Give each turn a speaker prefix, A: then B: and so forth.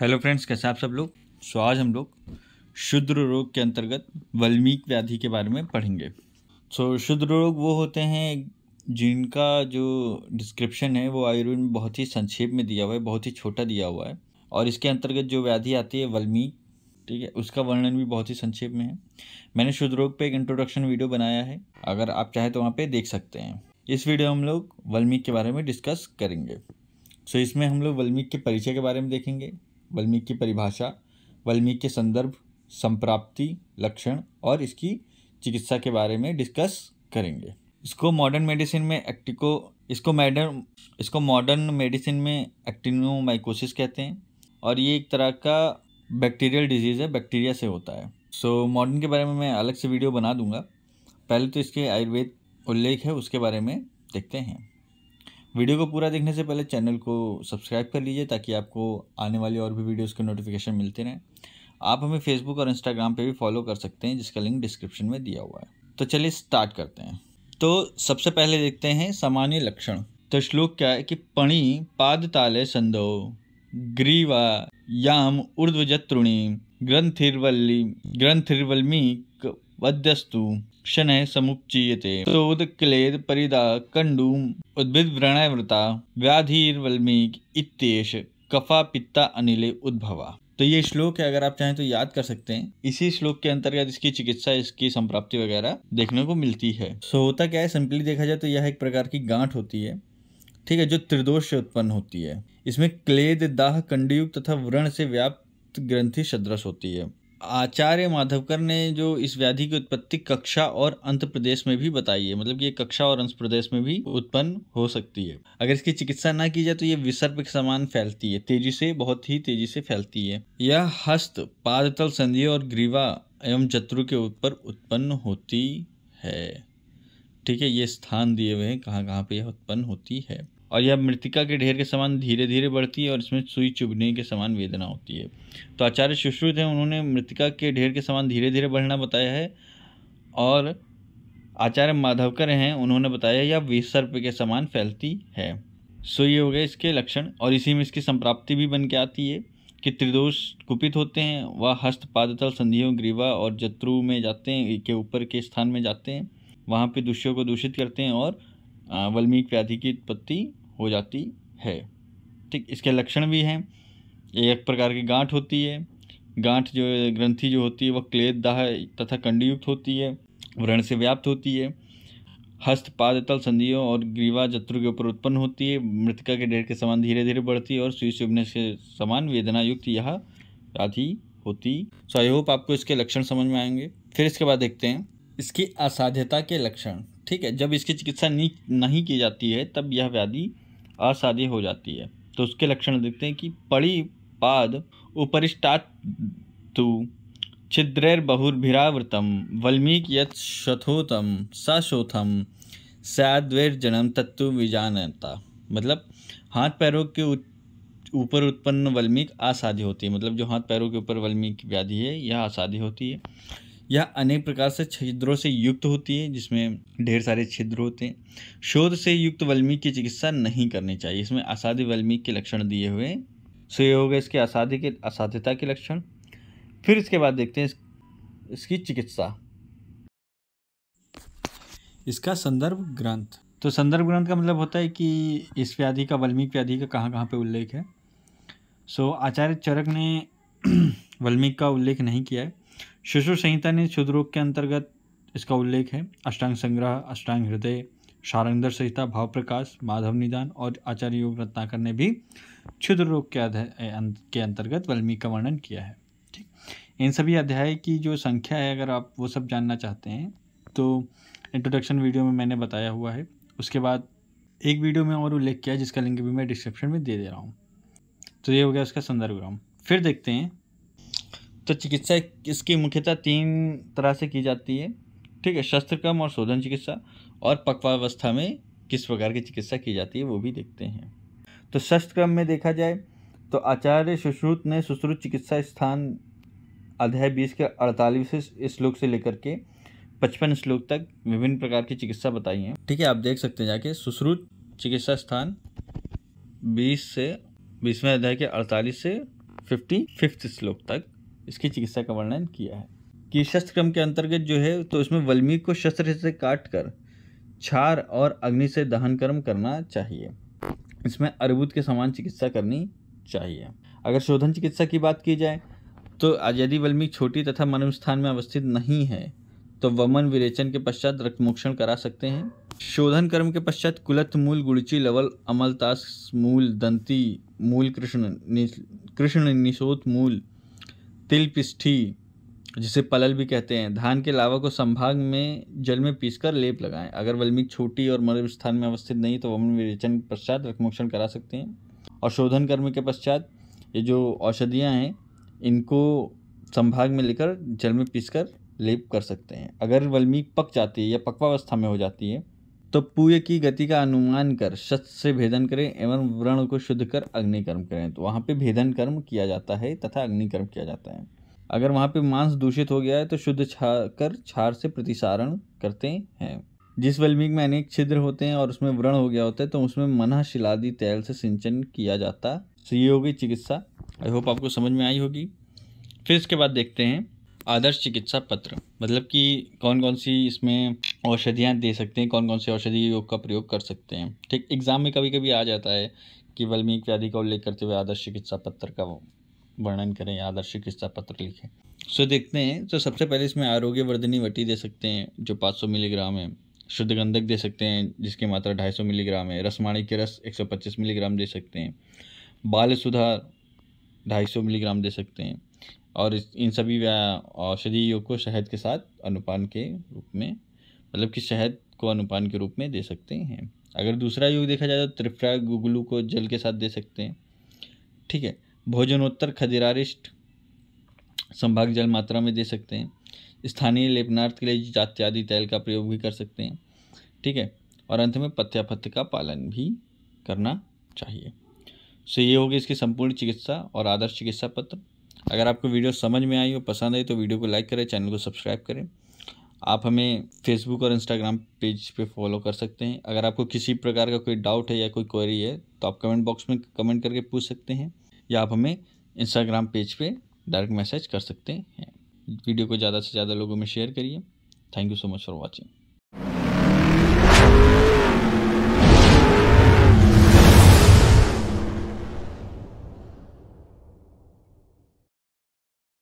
A: hello friends कैसे आप सब लोग सो आज हम लोग शुद्र रोग के अंतर्गत वल्मीक व्याधि के बारे में पढ़ेंगे सो so, शुद्र रोग वो होते हैं जिनका जो डिस्क्रिप्शन है वो आयुर्वेद में बहुत ही संक्षेप में दिया हुआ है बहुत ही छोटा दिया हुआ है और इसके अंतर्गत जो व्याधि आती है वल्मीक ठीक है उसका वर्णन भी बहुत ही संक्षेप में है मैंने शुद्ध रोग पर एक इंट्रोडक्शन वीडियो बनाया है अगर आप चाहें तो वहाँ पर देख सकते हैं इस वीडियो हम लोग वल्मीक के बारे में डिस्कस करेंगे सो so, इसमें हम लोग वल्मीक के परिचय के बारे में देखेंगे वाल्मीकि परिभाषा वाल्मीकि के संदर्भ संप्राप्ति लक्षण और इसकी चिकित्सा के बारे में डिस्कस करेंगे इसको मॉडर्न मेडिसिन में एक्टिको इसको मैडर्न इसको मॉडर्न मेडिसिन में एक्टिनोमाइकोसिस कहते हैं और ये एक तरह का बैक्टीरियल डिजीज़ है बैक्टीरिया से होता है सो so, मॉडर्न के बारे में मैं अलग से वीडियो बना दूंगा पहले तो इसके आयुर्वेद उल्लेख है उसके बारे में देखते हैं वीडियो को पूरा देखने से पहले चैनल को सब्सक्राइब कर लीजिए ताकि आपको आने वाली और भी वीडियोस के नोटिफिकेशन मिलते रहें आप हमें फेसबुक और इंस्टाग्राम पे भी फॉलो कर सकते हैं जिसका लिंक डिस्क्रिप्शन में दिया हुआ है तो चलिए स्टार्ट करते हैं तो सबसे पहले देखते हैं सामान्य लक्षण तो श्लोक क्या है कि पणि पाद ताले संदो ग्रीवा याम ऊर्ध्वजत्रुणी ग्रंथिर्वल्ली ग्रंथिर्वल्मी वद्यस्तु क्षणः समुपचीयते क्लेद परिदा कण्डूम् उद्भिदव्रणवृता व्याधिर्वल्मीक इत्येष कफा पित्ता अनिले उद्भवा तो ये श्लोक है अगर आप चाहें तो याद कर सकते हैं इसी श्लोक के अंतर्गत इसकी चिकित्सा इसकी संप्राप्ति वगैरह देखने को मिलती है सो होता क्या है सिंपली देखा जाए तो यह एक प्रकार की गांठ होती है ठीक है जो त्रिदोष से उत्पन्न होती है इसमें क्लेद दाह कंडयुक्त तथा व्रण से व्याप्त ग्रंथि सदृश होती है आचार्य माधवकर ने जो इस व्याधि की उत्पत्ति कक्षा और अंत प्रदेश में भी बताई है मतलब कि ये कक्षा और अंत प्रदेश में भी उत्पन्न हो सकती है अगर इसकी चिकित्सा ना की जाए तो ये विसर्प के समान फैलती है तेजी से बहुत ही तेजी से फैलती है यह हस्त पादतल संधि और ग्रीवा एवं जत्रु के ऊपर उत्पन्न होती है ठीक है ये स्थान दिए हुए हैं कहाँ कहाँ पर यह उत्पन्न होती है और यह मृतिका के ढेर के समान धीरे धीरे बढ़ती है और इसमें सुई चुभने के समान वेदना होती है तो आचार्य सुश्रुत हैं उन्होंने मृतिका के ढेर के समान धीरे धीरे बढ़ना बताया है और आचार्य माधवकर हैं उन्होंने बताया यह विसर्प के समान फैलती है सो ये हो गए इसके लक्षण और इसी में इसकी संप्राप्ति भी बन के आती है कि त्रिदोष कुपित होते हैं वह हस्त पादतल संधियों ग्रीवा और जत्रु में जाते हैं के ऊपर के स्थान में जाते हैं वहाँ पे दूषियों को दूषित करते हैं और वल्मीक व्याधि की उत्पत्ति हो जाती है ठीक इसके लक्षण भी हैं एक प्रकार की गांठ होती है गांठ जो ग्रंथि जो होती है वह क्लेद दाह तथा कंडयुक्त होती है व्रण से व्याप्त होती है हस्त पादतल संधियों और ग्रीवा जत्रु के ऊपर उत्पन्न होती है मृतका के डेर के समान धीरे धीरे बढ़ती है और सुई सुबने के समान वेदनायुक्त यह व्याधि होती सो आई होप आपको इसके लक्षण समझ में आएंगे फिर इसके बाद देखते हैं इसकी असाध्यता के लक्षण ठीक है जब इसकी चिकित्सा नहीं नहीं की जाती है तब यह व्याधि असाध्य हो जाती है तो उसके लक्षण देखते हैं कि पड़ी पाद उपरिष्टात्तु बहुर्भिरावृतम वल्मीक यथोतम शथोतम सशोथम सद्वैर्जनम तत्व विजानता मतलब हाथ पैरों के ऊपर उत्पन्न वल्मीक असाध्य होती है मतलब जो हाथ पैरों के ऊपर वल्मीक व्याधि है यह असाध्य होती है यह अनेक प्रकार से छिद्रों से युक्त होती है जिसमें ढेर सारे छिद्र होते हैं शोध से युक्त वल्मी की चिकित्सा नहीं करनी चाहिए इसमें असाध्य वल्मी के लक्षण दिए हुए सो ये हो गए इसके असाध्य के असाध्यता के लक्षण फिर इसके बाद देखते हैं इसकी चिकित्सा इसका संदर्भ ग्रंथ तो संदर्भ ग्रंथ का मतलब होता है कि इस व्याधि का वल्मीक व्याधि का कहाँ कहाँ पे उल्लेख है सो आचार्य चरक ने वल्मीक का उल्लेख नहीं किया है शिशु संहिता ने रोग के अंतर्गत इसका उल्लेख है अष्टांग संग्रह अष्टांग हृदय शारंगदर संहिता भाव प्रकाश माधव निदान और आचार्य योग रत्नाकर ने भी क्षुद्र रोग के अं, के अंतर्गत वल्मी का वर्णन किया है ठीक इन सभी अध्याय की जो संख्या है अगर आप वो सब जानना चाहते हैं तो इंट्रोडक्शन वीडियो में मैंने बताया हुआ है उसके बाद एक वीडियो में और उल्लेख किया जिसका लिंक भी मैं डिस्क्रिप्शन में दे दे रहा हूँ तो ये हो गया उसका संदर्भ ग्राम फिर देखते हैं तो चिकित्सा इसकी मुख्यतः तीन तरह से की जाती है ठीक है शस्त्रकर्म और शोधन चिकित्सा और पक्वावस्था में किस प्रकार की चिकित्सा की जाती है वो भी देखते हैं तो शस्त्रक्रम में देखा जाए तो आचार्य सुश्रुत ने सुश्रुत चिकित्सा स्थान अध्याय बीस के अड़तालीस श्लोक से लेकर के पचपन श्लोक तक विभिन्न प्रकार की चिकित्सा बताई है ठीक है आप देख सकते हैं जाके सुश्रुत चिकित्सा स्थान बीस से बीसवें अध्याय के अड़तालीस से फिफ्टी फिफ्थ श्लोक तक इसकी चिकित्सा का वर्णन किया है कि शस्त्र क्रम के अंतर्गत जो है तो इसमें वल्मीक को शस्त्र से काट कर छार और अग्नि से दहन कर्म करना चाहिए इसमें अर्बुद के समान चिकित्सा करनी चाहिए अगर शोधन चिकित्सा की बात की जाए तो यदि वल्मीक छोटी तथा मनम स्थान में अवस्थित नहीं है तो वमन विरेचन के पश्चात रक्तमोक्षण करा सकते हैं शोधन कर्म के पश्चात कुलत मूल गुड़ची लवल अमलतास मूल दंती मूल कृष्ण कृष्ण निशोत मूल तिल पिष्ठी जिसे पलल भी कहते हैं धान के लावा को संभाग में जल में पीसकर लेप लगाएं अगर वल्मीक छोटी और मध्य स्थान में अवस्थित नहीं तो वमन विरेचन के पश्चात रक्तमोक्षण करा सकते हैं और शोधन कर्म के पश्चात ये जो औषधियाँ हैं इनको संभाग में लेकर जल में पीसकर लेप कर सकते हैं अगर वल्मीक पक जाती है या पक्वावस्था में हो जाती है तो पूय की गति का अनुमान कर शत से भेदन करें एवं व्रण को शुद्ध कर अग्निकर्म करें तो वहाँ पे भेदन कर्म किया जाता है तथा अग्निकर्म किया जाता है अगर वहाँ पे मांस दूषित हो गया है तो शुद्ध छा कर छार से प्रतिसारण करते हैं जिस वल्मीक में अनेक छिद्र होते हैं और उसमें व्रण हो गया होता है तो उसमें मना शिलादी तैल से सिंचन किया जाता तो ये होगी चिकित्सा आई होप आपको समझ में आई होगी फिर इसके बाद देखते हैं आदर्श चिकित्सा पत्र मतलब कि कौन कौन सी इसमें औषधियाँ दे सकते हैं कौन कौन से औषधि योग का प्रयोग कर सकते हैं ठीक एग्ज़ाम में कभी कभी आ जाता है कि वल्मीक व्याधि का उल्लेख करते हुए आदर्श चिकित्सा पत्र का वर्णन करें आदर्श चिकित्सा पत्र लिखें सो देखते हैं तो सबसे पहले इसमें आरोग्य वर्धनी वटी दे सकते हैं जो 500 मिलीग्राम है शुद्ध गंधक दे सकते हैं जिसकी मात्रा 250 मिलीग्राम है रसमाणी के रस 125 मिलीग्राम दे सकते हैं बाल सुधार 250 मिलीग्राम दे सकते हैं और इन सभी औषधि योग को शहद के साथ अनुपान के रूप में मतलब कि शहद को अनुपान के रूप में दे सकते हैं अगर दूसरा योग देखा जाए तो त्रिफ्रा गुगलू को जल के साथ दे सकते हैं ठीक है भोजनोत्तर खदिरारिष्ट संभाग जल मात्रा में दे सकते हैं स्थानीय लेपनार्थ के लिए जात्यादि तेल का प्रयोग भी कर सकते हैं ठीक है और अंत में पथ्यापथ्य का पालन भी करना चाहिए सो ये होगी इसकी संपूर्ण चिकित्सा और आदर्श चिकित्सा पत्र अगर आपको वीडियो समझ में आई हो पसंद आई तो वीडियो को लाइक करें चैनल को सब्सक्राइब करें आप हमें फेसबुक और इंस्टाग्राम पेज पे फॉलो कर सकते हैं अगर आपको किसी प्रकार का कोई डाउट है या कोई क्वेरी है तो आप कमेंट बॉक्स में कमेंट करके पूछ सकते हैं या आप हमें इंस्टाग्राम पेज पे डायरेक्ट मैसेज कर सकते हैं वीडियो को ज़्यादा से ज़्यादा लोगों में शेयर करिए thank you so much for watching